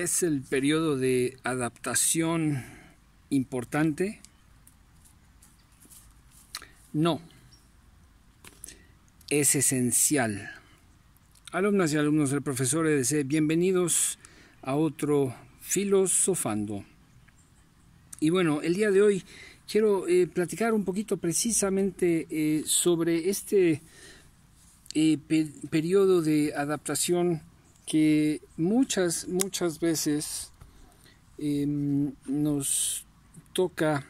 es el periodo de adaptación importante? No, es esencial. Alumnas y alumnos del profesor EDC, bienvenidos a otro filosofando. Y bueno, el día de hoy quiero eh, platicar un poquito precisamente eh, sobre este eh, periodo de adaptación que muchas, muchas veces em, nos toca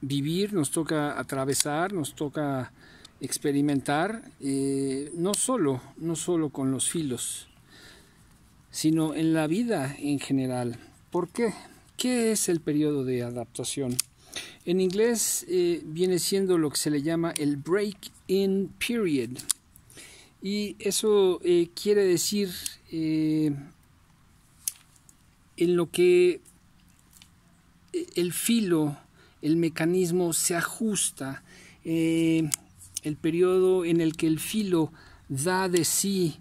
vivir, nos toca atravesar, nos toca experimentar, eh, no, solo, no solo con los filos, sino en la vida en general. ¿Por qué? ¿Qué es el periodo de adaptación? En inglés eh, viene siendo lo que se le llama el break-in period y eso eh, quiere decir eh, en lo que eh, el filo, el mecanismo se ajusta, el periodo en el que el filo da de sí,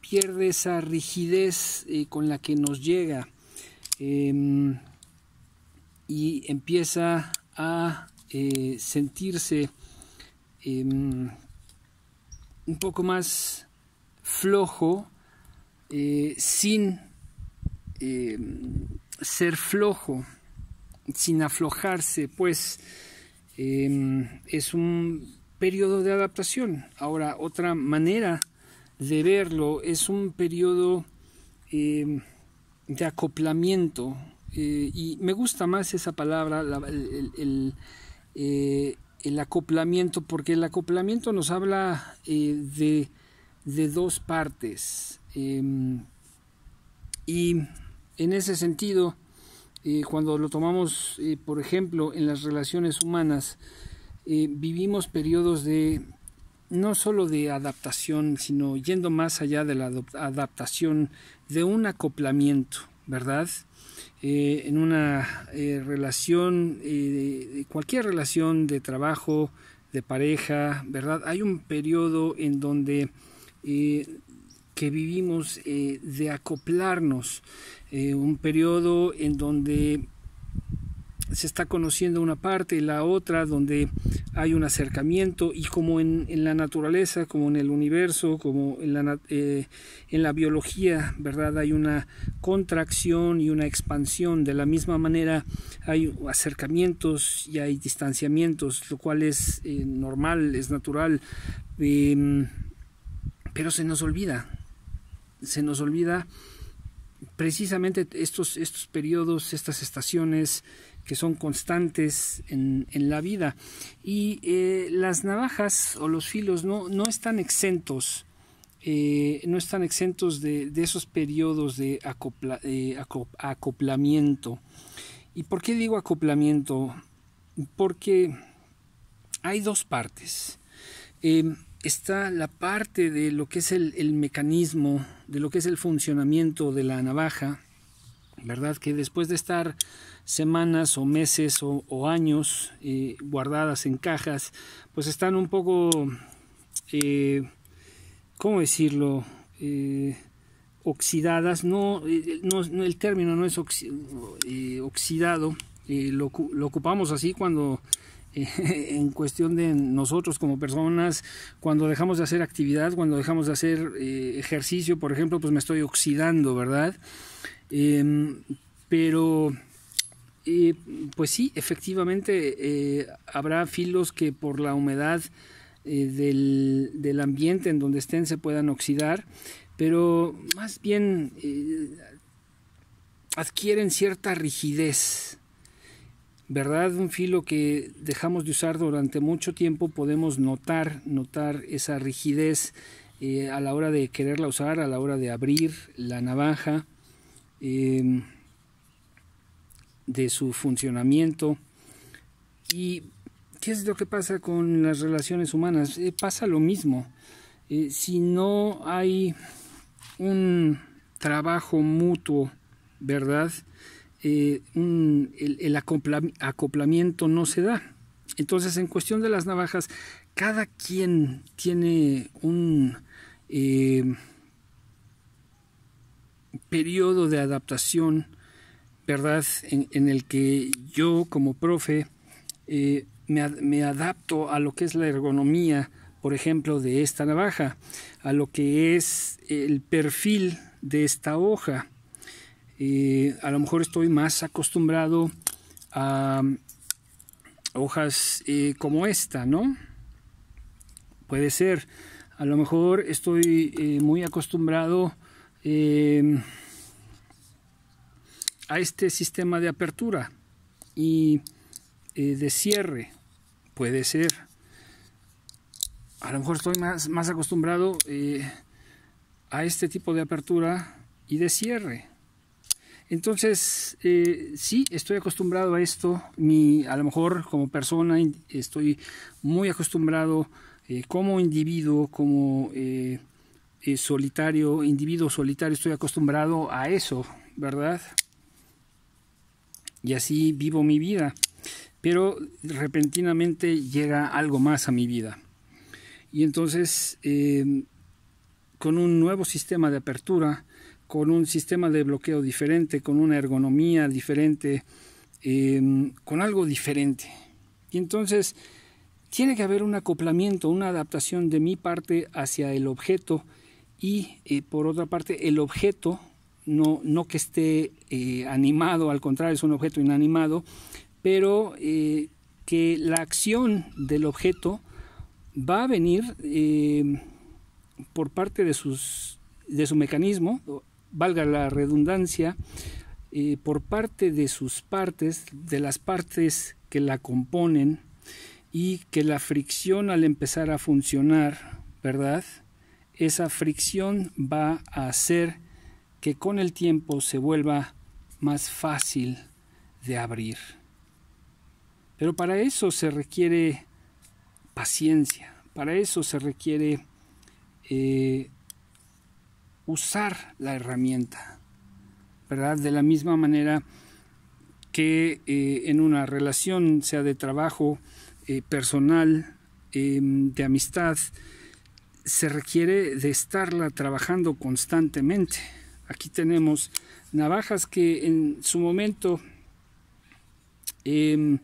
pierde esa rigidez con la que nos llega em, y empieza a sentirse em, un poco más flojo, eh, sin eh, ser flojo, sin aflojarse, pues eh, es un periodo de adaptación. Ahora, otra manera de verlo es un periodo de acoplamiento, y me gusta más esa palabra, el el acoplamiento, porque el acoplamiento nos habla eh, de, dos partes. Em, y en ese sentido, eh, cuando lo tomamos, eh, por ejemplo, en las relaciones humanas, vivimos periodos de no solo de adaptación, sino yendo más allá de la adaptación, de un acoplamiento, ¿verdad? Eh, en una eh, relación, eh, cualquier relación de trabajo, de pareja, ¿verdad? Hay un periodo en donde que vivimos de acoplarnos, un periodo en donde se está conociendo una parte, y la otra, donde hay un acercamiento y como en, en la naturaleza, como en el universo, como en la, eh, en la biología, ¿verdad? Hay una contracción y una expansión. De la misma manera hay acercamientos y hay distanciamientos, lo cual es eh, normal, es natural, em, pero se nos olvida, se nos olvida precisamente estos, estos periodos, estas estaciones, que son constantes en, la vida. Y eh, las navajas o los filos no, están exentos, eh, no están exentos de, esos periodos de eh, acoplamiento. ¿Y por qué digo acoplamiento? Porque hay dos partes. Em, está la parte de lo que es el mecanismo, de lo que es el funcionamiento de la navaja, ¿verdad? Que después de estar semanas o meses o, años eh, guardadas en cajas, pues están un poco, eh, ¿cómo decirlo? Eh, oxidadas, no, el término no es oxidado, lo ocupamos así cuando en cuestión de nosotros como personas, cuando dejamos de hacer actividad, cuando dejamos de hacer eh, ejercicio, por ejemplo, pues me estoy oxidando, ¿verdad? Em, pero, eh, pues sí, efectivamente eh, habrá filos que por la humedad del, ambiente en donde estén se puedan oxidar, pero más bien adquieren cierta rigidez ¿verdad? Un filo que dejamos de usar durante mucho tiempo, podemos notar, notar esa rigidez eh, a la hora de quererla usar, a la hora de abrir la navaja, em, de su funcionamiento. ¿Y qué es lo que pasa con las relaciones humanas? Eh, pasa lo mismo. Eh, si no hay un trabajo mutuo, ¿verdad? Eh, el, acoplamiento no se da. Entonces, en cuestión de las navajas, cada quien tiene un eh, periodo de adaptación, ¿verdad? En, el que yo como profe eh, me, adapto a lo que es la ergonomía, por ejemplo, de esta navaja, a lo que es el perfil de esta hoja, eh, a lo mejor estoy más acostumbrado a hojas eh, como esta, ¿no? Puede ser. A lo mejor estoy eh, muy acostumbrado em, a este sistema de apertura y de cierre. Puede ser. A lo mejor estoy más acostumbrado a este tipo de apertura y de cierre entonces, eh, sí, estoy acostumbrado a esto. a lo mejor como persona estoy muy acostumbrado eh, como individuo, como eh, eh, solitario, individuo solitario, estoy acostumbrado a eso, ¿verdad? Y así vivo mi vida. Pero repentinamente llega algo más a mi vida. Y entonces, con un nuevo sistema de apertura, con un sistema de bloqueo diferente, con una ergonomía diferente, em, con algo diferente. Y entonces tiene que haber un acoplamiento, una adaptación de mi parte hacia el objeto y eh, por otra parte el objeto no, no que esté eh, animado, al contrario es un objeto inanimado, pero eh, que la acción del objeto va a venir em, por parte de, sus, de su mecanismo valga la redundancia, eh, por parte de sus partes, de las partes que la componen, y que la fricción al empezar a funcionar, ¿verdad? Esa fricción va a hacer que con el tiempo se vuelva más fácil de abrir. Pero para eso se requiere paciencia, para eso se requiere eh, usar la herramienta, ¿verdad? De la misma manera que eh, en una relación, sea de trabajo, eh, personal, em, de amistad, se requiere de estarla trabajando constantemente. Aquí tenemos navajas que en su momento em,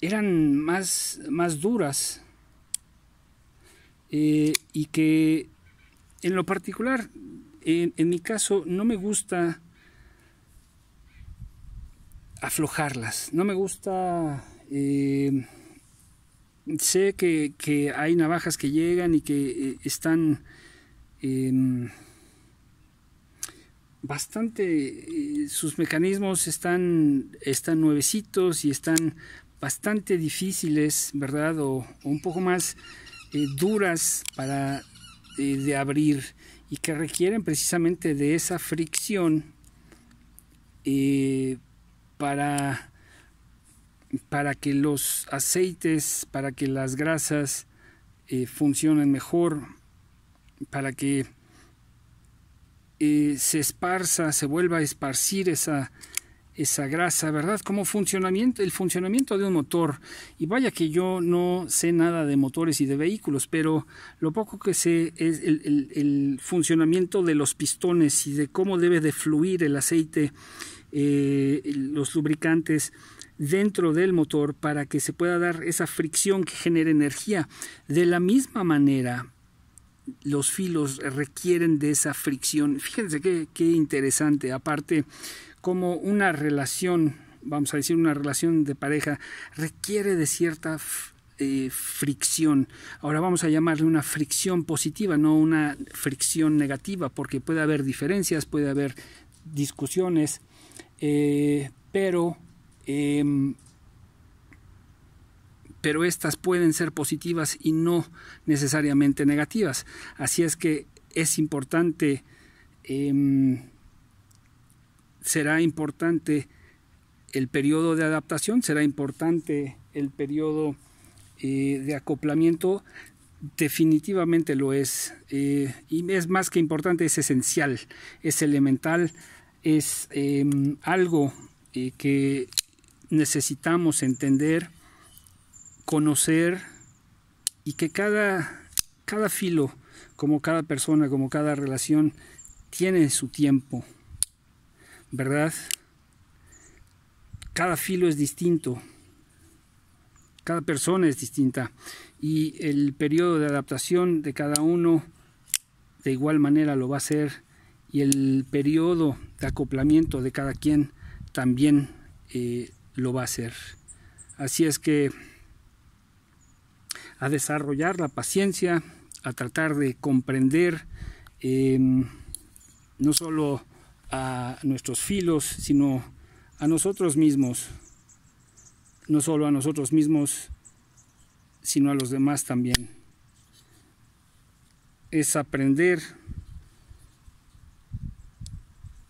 eran más, más duras eh, y que en lo particular, en, mi caso, no me gusta aflojarlas, no me gusta... Eh, sé que, hay navajas que llegan y que eh, están em, bastante, eh, sus mecanismos están, están nuevecitos y están bastante difíciles, ¿verdad? o un poco más duras para de abrir y que requieren precisamente de esa fricción eh, para, para que los aceites, para que las grasas eh, funcionen mejor, para que eh, se esparza, se vuelva a esparcir esa, esa grasa, ¿verdad? Como funcionamiento, el funcionamiento de un motor. Y vaya que yo no sé nada de motores y de vehículos, pero lo poco que sé es el, funcionamiento de los pistones y de cómo debe de fluir el aceite, eh, los lubricantes dentro del motor para que se pueda dar esa fricción que genera energía. De la misma manera, los filos requieren de esa fricción. Fíjense qué interesante. Aparte, como una relación, vamos a decir una relación de pareja, requiere de cierta eh, fricción. Ahora vamos a llamarle una fricción positiva, no una fricción negativa, porque puede haber diferencias, puede haber discusiones, eh, pero, em, pero estas pueden ser positivas y no necesariamente negativas. Así es que es importante em, será importante el periodo de adaptación, será importante el periodo eh, de acoplamiento, definitivamente lo es. Eh, y es más que importante, es esencial, es elemental, es em, algo eh, que necesitamos entender, conocer y que cada, cada filo, como cada persona, como cada relación, tiene su tiempo. ¿verdad? Cada filo es distinto, cada persona es distinta y el periodo de adaptación de cada uno de igual manera lo va a hacer y el periodo de acoplamiento de cada quien también eh, lo va a hacer. Así es que a desarrollar la paciencia, a tratar de comprender em, no solo a nuestros filos, sino a nosotros mismos. No solo a nosotros mismos, sino a los demás también. Es aprender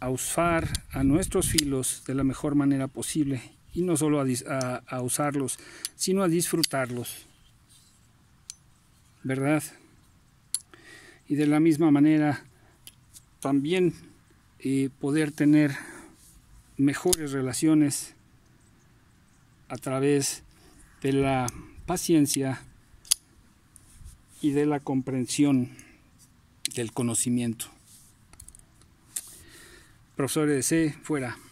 a usar a nuestros filos de la mejor manera posible y no solo a, usarlos, sino a disfrutarlos. ¿Verdad? Y de la misma manera, también y poder tener mejores relaciones a través de la paciencia y de la comprensión del conocimiento. Profesor EDC, fuera.